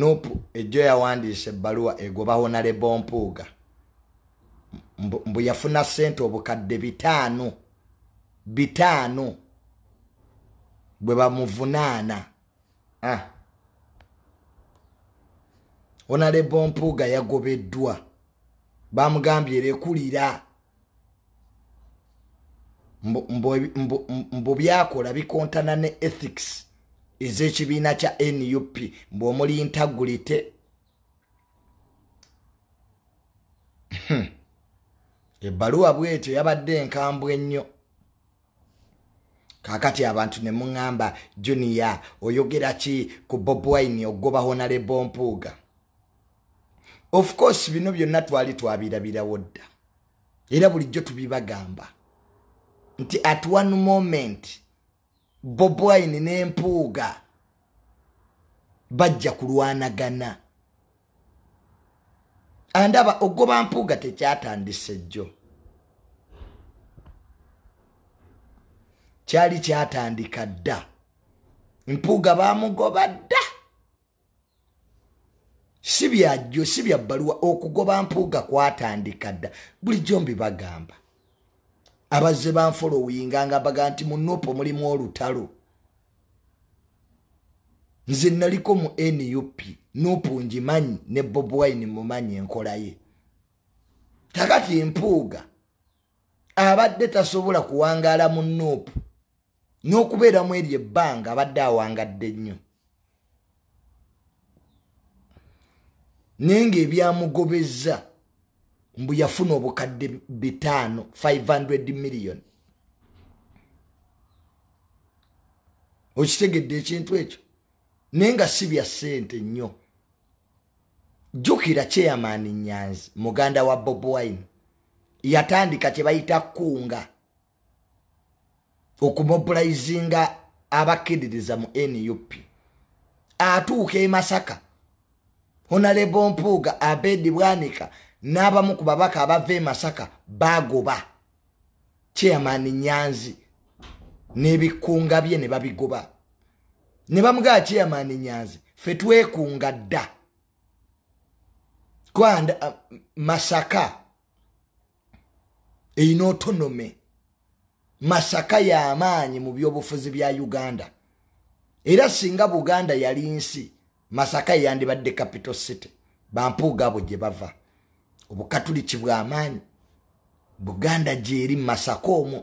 nopu ejjo yawandiisa ebbaluwa egobaho na lebo mpuuga mbu yafuna sente obukadde bitaano bitaano bwe bamuvunaana ah. onalebo mpuuga yagobeddwa bamugambye erekulira mbu byakola bikontana ne ethics ez'ekibiina kya nup mbwomuli ntagulite hmm. ebbaluwa bwetyo yabadde enkambwe ennyo kakati abantu ne muŋamba juniya oyogera ki ku bobwine ogobaho nalebompuuga of course bino byonna twali twabirabirawo dda era bulijjo tubibagamba nti at one moment bobwine n'empuuga bajja kulwanagana andaba ogoba mpuuga tekyatandise jjo kyali kyatandika dda mpuuga bamugoba dda si byajjo si bya bbaluwa okugoba mpuuga kwatandika dda bulijjo mbibagamba abazze banfolowinga nga baga nti munopo mulimu olutalo nze naliko mu nup nupu ngimanyi ne bobwine mumanyi enkolaye kakati mpuuga abadde tasobola kuwangaala mu nuupu n'okubeeramu eri ebbanga abadde awangadde nnyo naye ngaebyamugobezza mbu yafuna obukadde bitaano 500 million okitegedde ekintu ekyo naye nga si bya ssente nnyo jukira kyeyamaani nyanzi muganda wa bobwine yatandika kye bayita kunga okumobulayizinga abakkiririza mu nup atuuka emasaka honalebo mpuuga abedi bwanika n'abamu ku babaka abava e masaka bagoba kyeyamaani nyanzi n'ebikunga bye ne babigoba ne bamugaba kyeyamaani nyanzi fe twekunga dda kubanda uh, masaka eyina otonome masaka y'amaanyi mu byobufuzi bya uganda era singa buganda yali nsi masaka yeyandibadde capital city bampuugaabo gye bava obukatuliki bwamaanyi buganda gyeri mumasaka omwo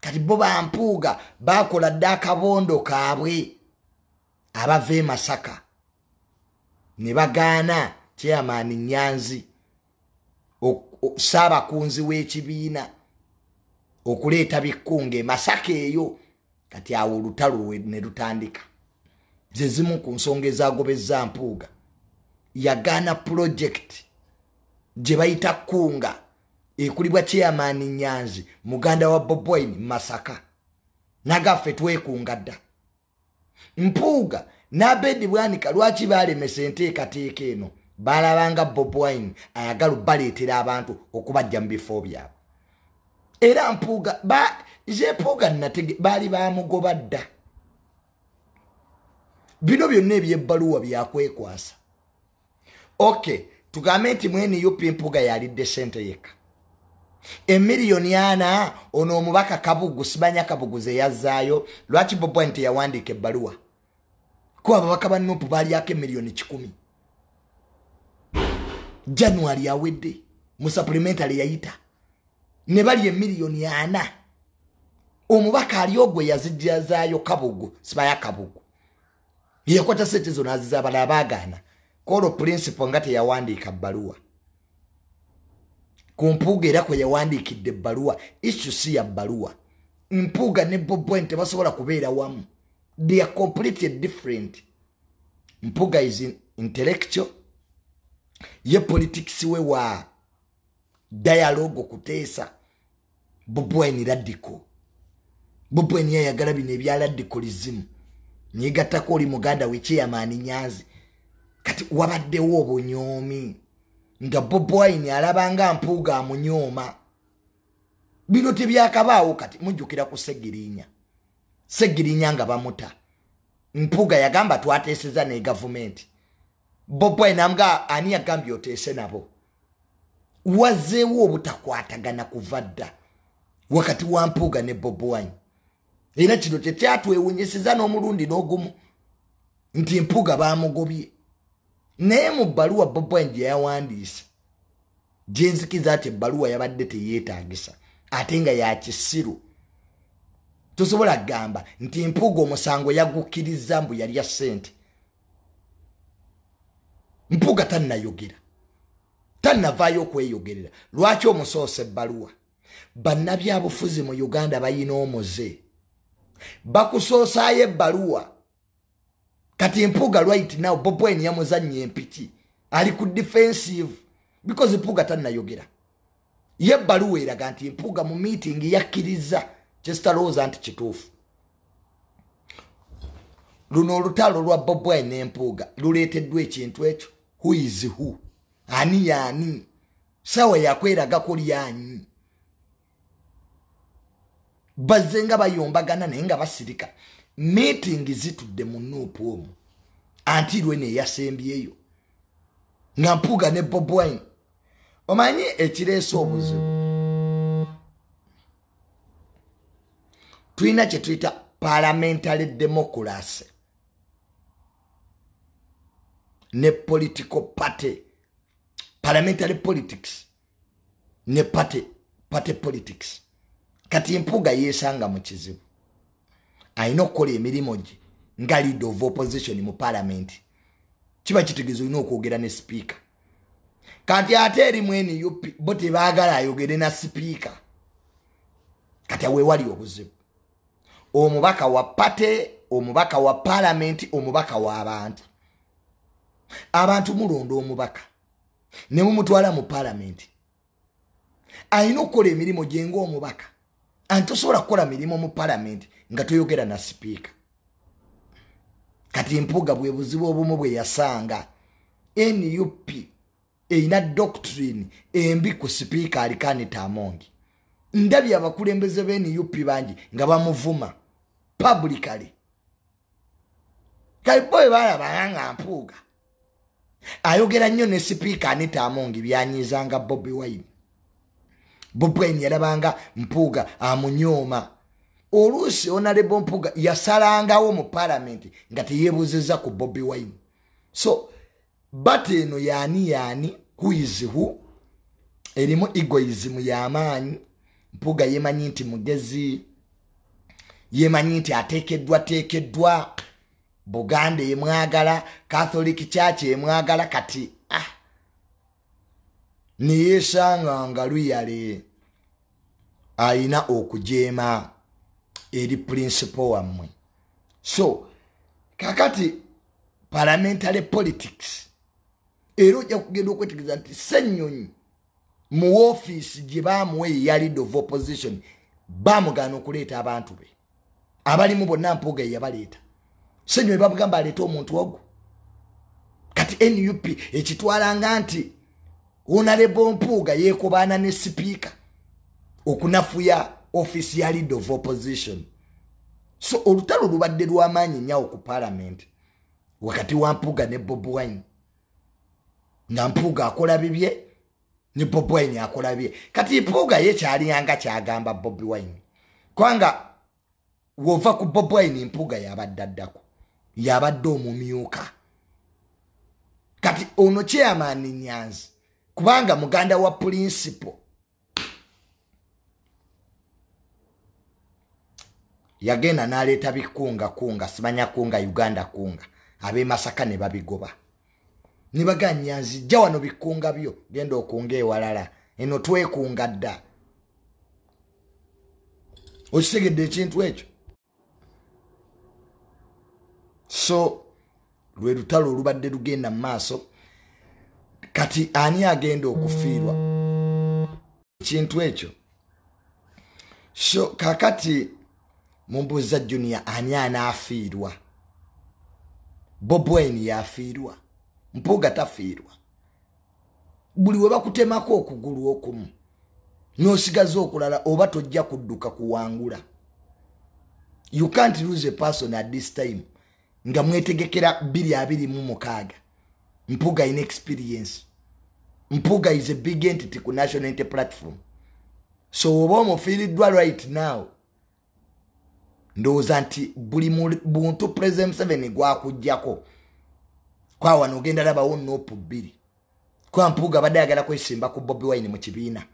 kati bo bampuuga bakola dde akabondo kaabwe abava e masaka ne bagaana kyeyamaani nyanzi saabakunzi w'ekibiina okuleeta bikkunga emasaka eyo kati awo olutalo ne lutandika zezimu ku nsonga ezagobezza mpuuga yagaana pulojekiti gye bayita kunga ekulibwa kyeyamaani nyanzi muganda wa boboini masaka nagaffe twekunga dda mpuuga n'abeddi bwanika lwaki baalemesa enteekateeka eno baalabanga boboini ayagala baleetera abantu okubajja mu bifo byabwe era mpuuga zepuuga nnatege baali bamugoba dda bino byonna eby'ebbaluwa byakwekwasa okay tugambe nti mweni yo pimpuga yalidde sente yekka emiliyoni ana ono omubaka kabugu simanya kabugu zeyazaayo lwaki bobwa nti yawandiika ebbaluwa kuba ababaka banupu baalyako emiliyoni kikumi januwaly awedde mu supplementary yayita ne bali emiliyoni ana omubaka ali ogwe yazijazaayo kabugu simanya kabugu yekwata sente zonaziza abalala bagaana kolo principle nga teyawandiika bbaluwa ku mpuuga era kwe yawandiikidde ebbaluwa issu si ya bbaluwa mpuuga ne bobwen tebasobola kubeera wamu they are completely different mpuuga is intellectual ye politics we wa dialogue okuteesa bobwen radico bobwen yayagala bino ebyaladicolism nyegattako oli muganda wekyeyamaani nyanzi kati wabaddewo obunyoomi nga bobwaini alabanga mpuuga amunyooma bino tebyakabaawo kati mujjukira ku segirinya segirinya nga bamuta mpuuga yagamba twateeseza ne gavumenti bobwaini amga ani yagambye oteese nabo wazeewo obutakwatagana kuva dda wakati wa mpuuga ne bobwaini era kino tekyatwewunyisiza n'omulundi n'ogumu nti mpuuga baamugobye naye mu bbaluwa bobwan gye yawandiise gye nzikiza ati ebbaluwa yabadde teyeetagisa ate nga yakisiru tosobola kgamba nti mpuuga omusango yagukkiriza mbu yalya ssente mpuuga tannayogera tannavaayo okweyogerera lwaki omusoosa ebbaluwa bannabyabufuzi mu uganda bayina omuze bakusoosaayo ebbaluwa kati empuuga right now bobo eni yamuzannya empiki ali ku defensive because empuuga tannayogera ye ebbaluwa eraga nti empuuga mu meeting yakkiriza kyesitalowooza nti kituufu luno olutalo lwa bobo eni empuuga luleeteddwa ekintu ekyo who is who ani yaani sawa yakweragako lyanyi bazzenga bayombagana naye nga basirika meetingi zitudde mu nuupu omu anti lwene eyasembyeyo nga mpuuga ne bobwine omanyi ekireesa obuzibu tulina kye tuyita parliamentary democracy ne political party parliamentary politics ne party party politics kati empuuga yeesanga mu kizibu alina okukola emirimu gye nga leader of opposition mu paalamenti kiba kitegeeza olina okwogera ne sipiika kati ate eri mwenup bo tebaagala ayogere na sipiika kati aweewali obuzibu omubaka wa pate omubaka wa paalamenti omubaka w'abantu abantu mulonda omubaka ne mumutwala mu paalamenti alina okukola emirimu gye ngaomubaka antusobola kukola mirimu mu palamenti nga toyogera na sipiika kati empuga bwe buzibu obumu bwe yasanga nup erina doctrine embi ku sipiika alikani tamongi ndabye abakulembeze be nup bangi nga bamuvuma publicaly kalibowe baalabana nga mpuuga ayogera nnyo ne sipiika anita amongi byanyiizanga bobi waine bobwaini yalabanga mpuuga amunyooma oluusi onalebo mpuuga yasalangawo mu paalamenti nga teyeebuuzizza ku bobi waini so bat eno yaani yaani kuizihu erimu igoyizimu y'amaanyi mpuuga yemanyi nti mugezi yemanyi nti ateekeddwateekeddwa buganda emwagala catholic chach emwagala kati ah neyeesanga nga luyale ayina okujeema eri purinsipo wammwe so kakati parliamentary politics era ojja kugenda okwetegeeza nti senyonyi mu woofiisi gye baamuwa eyalid of opposition baamugaana okuleeta abantu be abalimu bonna mpooga eyabaleeta senyonyi babugamba aleete omuntu ogwo kati nup ekitwalanga nti honarebo mpuuga yekobaana ne sipiika okunafuya office ya leader of opposition so olutalo lubadde lwamaanyi nyawo ku paalament wakati wa mpuuga ne bob wine nga mpuuga akola bibye ne bob wine akola bye kati mpuuga yekyalinanga kyagamba bob wine kubanga wova ku bob wine mpuuga yabadde addaku yabadde omumyuka kati ono kyeyamaani nyanzi kubanga muganda wa principo yagenda naleeta bikunga kunga simanya kunga uganda kunga abemasaka ne babigoba nebaganyanzi jja wano bikunga byo genda okunga ewalala eno twekunga dda okitegedde ekintu ekyo so lwe lutalo olubadde lugenda mu maaso kati ani agenda okufiirwa ekintu ekyo so kakati mumbuuza junia ani anaafiirwa bobwaini yafiirwa mpuuga tafiirwa buli we bakutemako okugulu okumu n'osigaze okulala oba tojja kudduka kuwangula you can't lose a person at this time nga mwetegekera biri abiri mu mukaaga mpuuga ayina experience mpuga is a big entity ku national ent platform so oba omufiiriddwa right now ndowooza nti buli buntu president mseven gwakugjako kwawano ogenda labawo nopu bbiri kuba mpuga badde ayagala kwesimba ku bobi wine mu kibiina